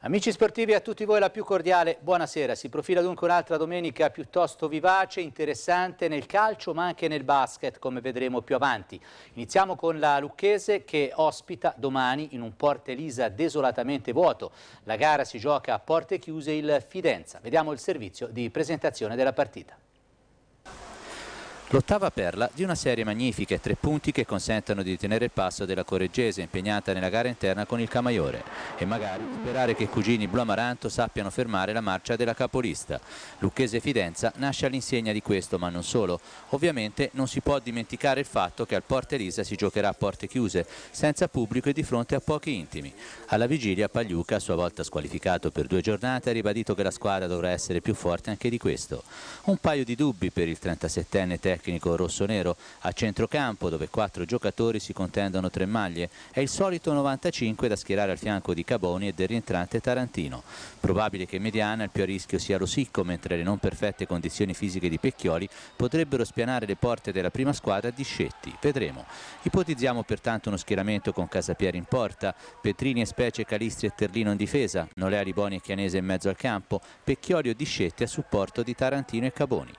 Amici sportivi, a tutti voi la più cordiale buonasera. Si profila dunque un'altra domenica piuttosto vivace, interessante nel calcio ma anche nel basket, come vedremo più avanti. Iniziamo con la Lucchese che ospita domani in un Porte Elisa desolatamente vuoto. La gara si gioca a porte chiuse il Fidenza. Vediamo il servizio di presentazione della partita. L'ottava perla di una serie magnifica e tre punti che consentono di tenere il passo della Correggese impegnata nella gara interna con il Camaiore e magari sperare che i Cugini Blu Amaranto sappiano fermare la marcia della capolista. Lucchese Fidenza nasce all'insegna di questo ma non solo. Ovviamente non si può dimenticare il fatto che al Porte Elisa si giocherà a porte chiuse, senza pubblico e di fronte a pochi intimi. Alla vigilia Pagliuca, a sua volta squalificato per due giornate, ha ribadito che la squadra dovrà essere più forte anche di questo. Un paio di dubbi per il 37enne tecnico tecnico rosso-nero. a centrocampo dove quattro giocatori si contendono tre maglie è il solito 95 da schierare al fianco di Caboni e del rientrante Tarantino. Probabile che mediana il più a rischio sia lo Sicco mentre le non perfette condizioni fisiche di Pecchioli potrebbero spianare le porte della prima squadra di Scetti. Vedremo. Ipotizziamo pertanto uno schieramento con Casapieri in porta, Petrini e Specie, Calistri e Terlino in difesa, Nolea, Riboni e Chianese in mezzo al campo, Pecchioli o Discetti a supporto di Tarantino e Caboni.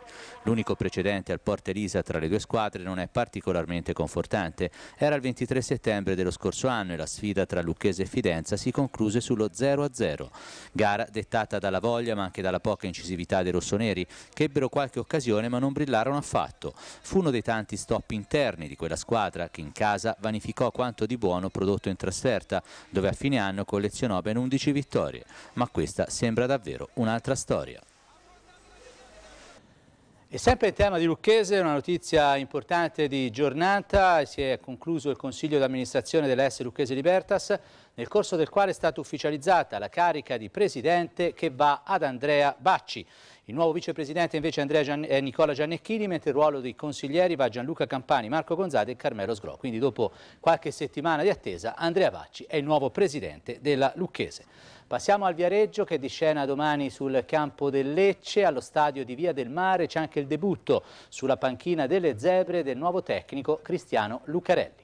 L'unico precedente al porta Terisa tra le due squadre non è particolarmente confortante. Era il 23 settembre dello scorso anno e la sfida tra Lucchese e Fidenza si concluse sullo 0-0. Gara dettata dalla voglia ma anche dalla poca incisività dei rossoneri che ebbero qualche occasione ma non brillarono affatto. Fu uno dei tanti stop interni di quella squadra che in casa vanificò quanto di buono prodotto in trasferta dove a fine anno collezionò ben 11 vittorie. Ma questa sembra davvero un'altra storia. E sempre in tema di Lucchese, una notizia importante di giornata, si è concluso il Consiglio d'amministrazione dell'S Lucchese Libertas, nel corso del quale è stata ufficializzata la carica di presidente che va ad Andrea Bacci. Il nuovo vicepresidente invece è Gian... Nicola Giannecchini, mentre il ruolo dei consiglieri va a Gianluca Campani, Marco Gonzade e Carmelo Sgro. Quindi dopo qualche settimana di attesa Andrea Bacci è il nuovo presidente della Lucchese. Passiamo al Viareggio che è di scena domani sul campo del Lecce, allo stadio di Via del Mare c'è anche il debutto sulla panchina delle zebre del nuovo tecnico Cristiano Lucarelli.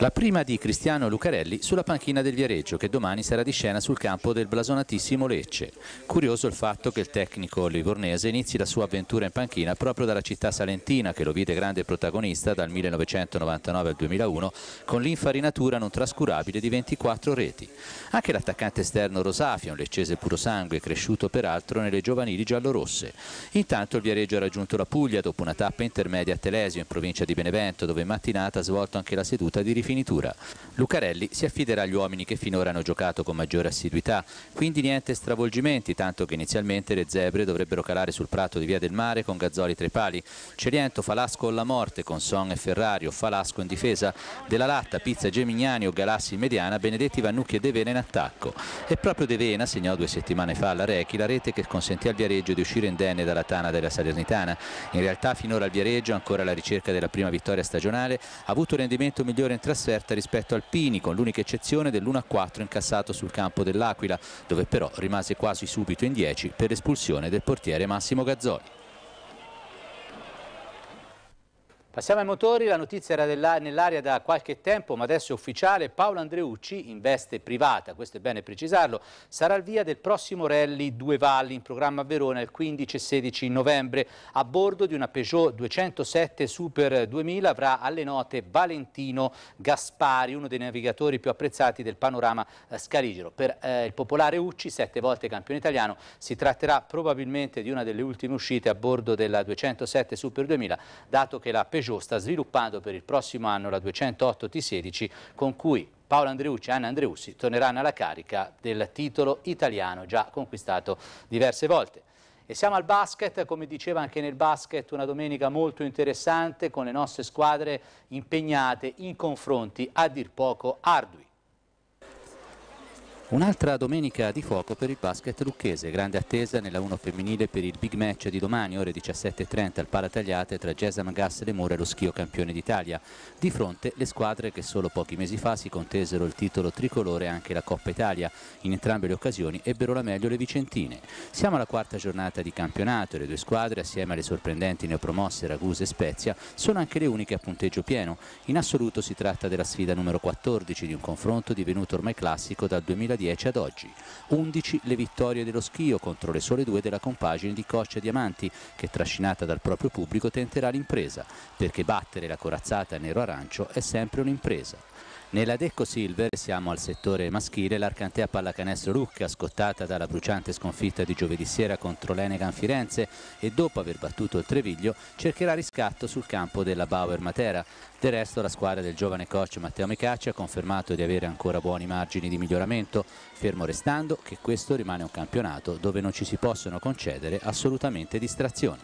La prima di Cristiano Lucarelli sulla panchina del Viareggio che domani sarà di scena sul campo del blasonatissimo Lecce. Curioso il fatto che il tecnico livornese inizi la sua avventura in panchina proprio dalla città salentina che lo vide grande protagonista dal 1999 al 2001 con l'infarinatura non trascurabile di 24 reti. Anche l'attaccante esterno Rosafia, un leccese puro sangue cresciuto peraltro nelle giovanili giallorosse. Intanto il Viareggio ha raggiunto la Puglia dopo una tappa intermedia a Telesio in provincia di Benevento dove in mattinata ha svolto anche la seduta di riferimento rifinitura. Lucarelli si affiderà agli uomini che finora hanno giocato con maggiore assiduità, quindi niente stravolgimenti, tanto che inizialmente le zebre dovrebbero calare sul prato di Via del Mare con Gazzoli tra i pali, Celiento, Falasco alla morte con Son e Ferrario, Falasco in difesa, Della Latta, Pizza, Gemignani o Galassi in mediana, Benedetti, Vannucchi e De Vena in attacco. E proprio De Vena segnò due settimane fa alla Rechi la rete che consentì al Viareggio di uscire indenne dalla tana della Salernitana. In realtà finora il Viareggio, ancora alla ricerca della prima vittoria stagionale, ha avuto un rendimento migliore in trasferta trasferta rispetto al Pini con l'unica eccezione dell'1-4 incassato sul campo dell'Aquila dove però rimase quasi subito in 10 per l'espulsione del portiere Massimo Gazzoli. Passiamo ai motori, la notizia era nell'aria da qualche tempo, ma adesso è ufficiale, Paolo Andreucci, in veste privata, questo è bene precisarlo, sarà al via del prossimo rally Due Valli in programma a Verona il 15 e 16 novembre. A bordo di una Peugeot 207 Super 2000 avrà alle note Valentino Gaspari, uno dei navigatori più apprezzati del panorama eh, scaligero. Per eh, il popolare Ucci, sette volte campione italiano, si tratterà probabilmente di una delle ultime uscite a bordo della 207 Super 2000, dato che la Peugeot Peugeot sta sviluppando per il prossimo anno la 208 T16 con cui Paolo Andreucci e Anna Andreussi torneranno alla carica del titolo italiano già conquistato diverse volte. E siamo al basket, come diceva anche nel basket, una domenica molto interessante con le nostre squadre impegnate in confronti a dir poco ardui. Un'altra domenica di fuoco per il basket lucchese, grande attesa nella 1 femminile per il big match di domani ore 17.30 al Paratagliate tra Gesam Gas e Mura e lo Schio Campione d'Italia. Di fronte le squadre che solo pochi mesi fa si contesero il titolo tricolore e anche la Coppa Italia. In entrambe le occasioni ebbero la meglio le Vicentine. Siamo alla quarta giornata di campionato e le due squadre assieme alle sorprendenti neopromosse Ragusa e Spezia sono anche le uniche a punteggio pieno. In assoluto si tratta della sfida numero 14 di un confronto divenuto ormai classico dal 2019. 2010 ad oggi. 11 le vittorie dello Schio contro le sole due della compagine di Coccia Diamanti che trascinata dal proprio pubblico tenterà l'impresa perché battere la corazzata nero-arancio è sempre un'impresa. Nella Deco Silver siamo al settore maschile, l'Arcantea Pallacanestro Lucca scottata dalla bruciante sconfitta di giovedì sera contro l'Enegan Firenze e dopo aver battuto il Treviglio cercherà riscatto sul campo della Bauer Matera. Del resto la squadra del giovane coach Matteo Micacci ha confermato di avere ancora buoni margini di miglioramento, fermo restando che questo rimane un campionato dove non ci si possono concedere assolutamente distrazioni.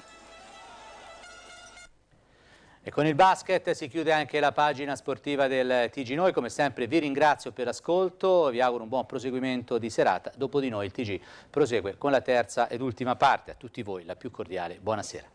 E con il basket si chiude anche la pagina sportiva del TG Noi, come sempre vi ringrazio per l'ascolto, vi auguro un buon proseguimento di serata, dopo di noi il TG prosegue con la terza ed ultima parte, a tutti voi la più cordiale buonasera.